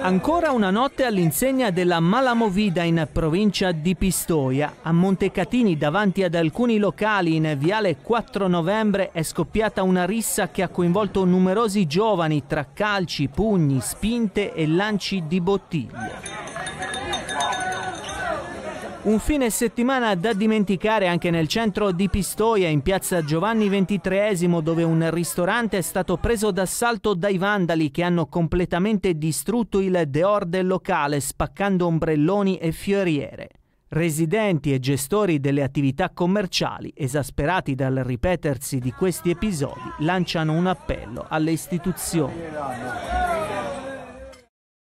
Ancora una notte all'insegna della Malamovida in provincia di Pistoia. A Montecatini, davanti ad alcuni locali in viale 4 novembre, è scoppiata una rissa che ha coinvolto numerosi giovani tra calci, pugni, spinte e lanci di bottiglie. Un fine settimana da dimenticare anche nel centro di Pistoia, in piazza Giovanni XXIII, dove un ristorante è stato preso d'assalto dai vandali che hanno completamente distrutto il deor del locale, spaccando ombrelloni e fioriere. Residenti e gestori delle attività commerciali, esasperati dal ripetersi di questi episodi, lanciano un appello alle istituzioni.